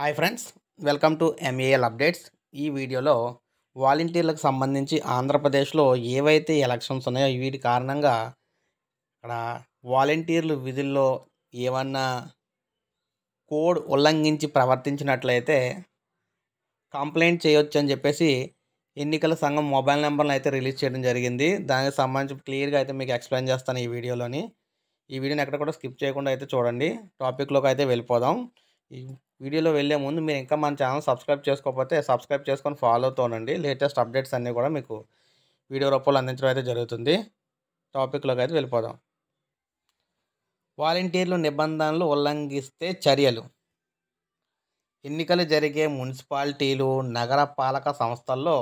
hi friends welcome to MAL updates ఈ వీడియోలో వాలంటీర్లకు సంబంధించి ఆంధ్రప్రదేశ్లో ఏవైతే ఎలక్షన్స్ ఉన్నాయో వీటి కారణంగా అక్కడ వాలంటీర్లు విధుల్లో ఏమన్నా కోడ్ ఉల్లంఘించి ప్రవర్తించినట్లయితే కంప్లైంట్ చేయొచ్చు అని చెప్పేసి ఎన్నికల సంఘం మొబైల్ నెంబర్ను అయితే రిలీజ్ చేయడం జరిగింది దానికి సంబంధించి క్లియర్గా అయితే మీకు ఎక్స్ప్లెయిన్ చేస్తాను ఈ వీడియోలోని ఈ వీడియోని ఎక్కడ కూడా స్కిప్ చేయకుండా అయితే చూడండి టాపిక్లోకి అయితే వెళ్ళిపోదాం ఈ వీడియోలో వెళ్ళే ముందు మీరు ఇంకా మన ఛానల్ సబ్స్క్రైబ్ చేసుకోకపోతే సబ్స్క్రైబ్ చేసుకొని ఫాలో తోనండి లేటెస్ట్ అప్డేట్స్ అన్నీ కూడా మీకు వీడియో రూపంలో అందించడం అయితే జరుగుతుంది టాపిక్లోకి అయితే వెళ్ళిపోదాం వాలంటీర్లు నిబంధనలు ఉల్లంఘిస్తే చర్యలు ఎన్నికలు జరిగే మున్సిపాలిటీలు నగర పాలక సంస్థల్లో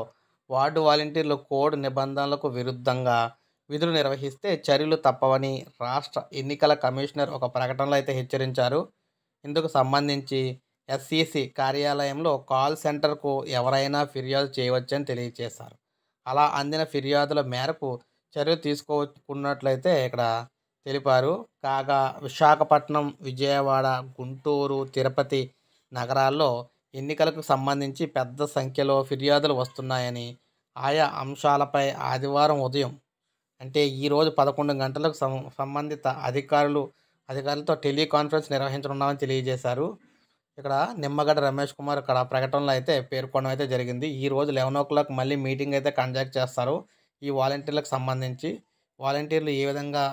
వార్డు వాలంటీర్లు కోడ్ నిబంధనలకు విరుద్ధంగా విధులు నిర్వహిస్తే చర్యలు తప్పవని రాష్ట్ర ఎన్నికల కమిషనర్ ఒక ప్రకటనలో అయితే హెచ్చరించారు ఇందుకు సంబంధించి ఎస్ఈసి కార్యాలయంలో కాల్ సెంటర్కు ఎవరైనా ఫిర్యాదు చేయవచ్చని తెలియజేశారు అలా అందిన ఫిర్యాదుల మేరకు చర్య తీసుకోకున్నట్లయితే ఇక్కడ తెలిపారు కాగా విశాఖపట్నం విజయవాడ గుంటూరు తిరుపతి నగరాల్లో ఎన్నికలకు సంబంధించి పెద్ద సంఖ్యలో ఫిర్యాదులు వస్తున్నాయని ఆయా అంశాలపై ఆదివారం ఉదయం అంటే ఈరోజు పదకొండు గంటలకు సంబంధిత అధికారులు అధికారులతో టెలికాన్ఫరెన్స్ నిర్వహించనున్నామని తెలియజేశారు ఇక్కడ నిమ్మగడ్డ రమేష్ కుమార్ ఇక్కడ ప్రకటనలో అయితే పేర్కొనడం అయితే జరిగింది ఈ రోజు లెవెన్ ఓ క్లాక్ మళ్ళీ మీటింగ్ అయితే కండక్ట్ చేస్తారు ఈ వాలంటీర్లకు సంబంధించి వాలంటీర్లు ఏ విధంగా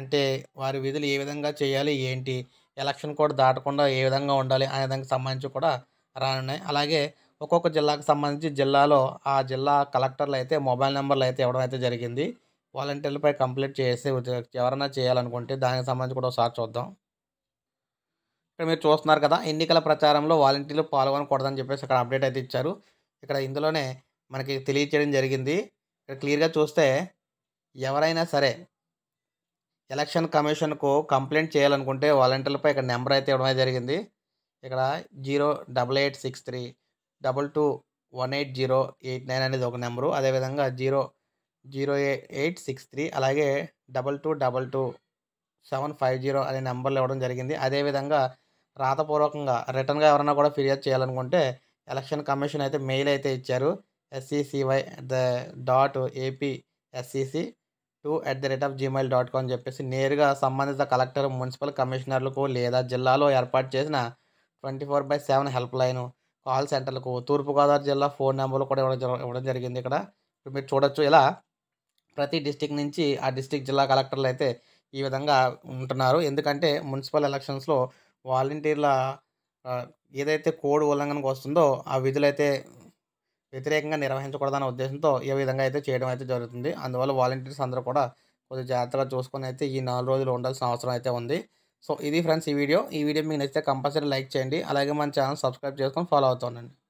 అంటే వారి విధులు ఏ విధంగా చేయాలి ఏంటి ఎలక్షన్ కూడా దాటకుండా ఏ విధంగా ఉండాలి అనే దానికి సంబంధించి కూడా రానున్నాయి అలాగే ఒక్కొక్క జిల్లాకు సంబంధించి జిల్లాలో ఆ జిల్లా కలెక్టర్లు అయితే మొబైల్ నెంబర్లు అయితే ఇవ్వడం అయితే జరిగింది వాలంటీర్లపై కంప్లీట్ చేసి ఎవరైనా చేయాలనుకుంటే దానికి సంబంధించి కూడా ఒకసారి చూద్దాం ఇక్కడ మీరు చూస్తున్నారు కదా ఎన్నికల ప్రచారంలో వాలంటీర్లు పాల్గొనకూడదని చెప్పేసి ఇక్కడ అప్డేట్ అయితే ఇచ్చారు ఇక్కడ ఇందులోనే మనకి తెలియచేయడం జరిగింది ఇక్కడ క్లియర్గా చూస్తే ఎవరైనా సరే ఎలక్షన్ కమిషన్కు కంప్లైంట్ చేయాలనుకుంటే వాలంటీర్లపై ఇక్కడ నెంబర్ అయితే ఇవ్వడం జరిగింది ఇక్కడ zero double eight six three double two one eight zero eight nine అనేది ఒక నెంబరు అదేవిధంగా zero zero eight six three అలాగే double two double two seven five zero అనే నెంబర్లు ఇవ్వడం జరిగింది అదేవిధంగా రాతపూర్వకంగా రిటర్న్గా ఎవరైనా కూడా ఫిర్యాదు చేయాలనుకుంటే ఎలక్షన్ కమిషన్ అయితే మెయిల్ అయితే ఇచ్చారు SCCY the dot AP SCC two at the rate of Gmail dot com అని చెప్పేసి నేరుగా సంబంధిత కలెక్టర్ మున్సిపల్ కమిషనర్లకు లేదా జిల్లాలో ఏర్పాటు చేసిన twenty four by seven help line call సెంటర్లకు తూర్పుగోదావరి జిల్లా ఫోన్ నెంబర్లు కూడా ఇవ్వడం ఇవ్వడం జరిగింది ఇక్కడ ఇప్పుడు మీరు చూడొచ్చు ఇలా ప్రతి డిస్టిక్ నుంచి ఆ డిస్టిక్ జిల్లా కలెక్టర్లు అయితే ఈ విధంగా ఉంటున్నారు ఎందుకంటే మున్సిపల్ ఎలక్షన్స్లో వాలంటీర్ల ఏదైతే కోడ్ ఉల్లంఘనకు వస్తుందో ఆ విధులు అయితే వ్యతిరేకంగా నిర్వహించకూడదన్న ఉద్దేశంతో ఏ విధంగా అయితే చేయడం అయితే జరుగుతుంది అందువల్ల వాలంటీర్స్ అందరూ కూడా కొద్దిగా జాగ్రత్తగా చూసుకొని అయితే ఈ నాలుగు రోజులు ఉండాల్సిన అవసరం అయితే ఉంది సో ఇది ఫ్రెండ్స్ ఈ వీడియో ఈ వీడియో మీకు నచ్చితే కంపల్సరీ లైక్ చేయండి అలాగే మన ఛానల్ సబ్స్క్రైబ్ చేసుకొని ఫాలో అవుతానండి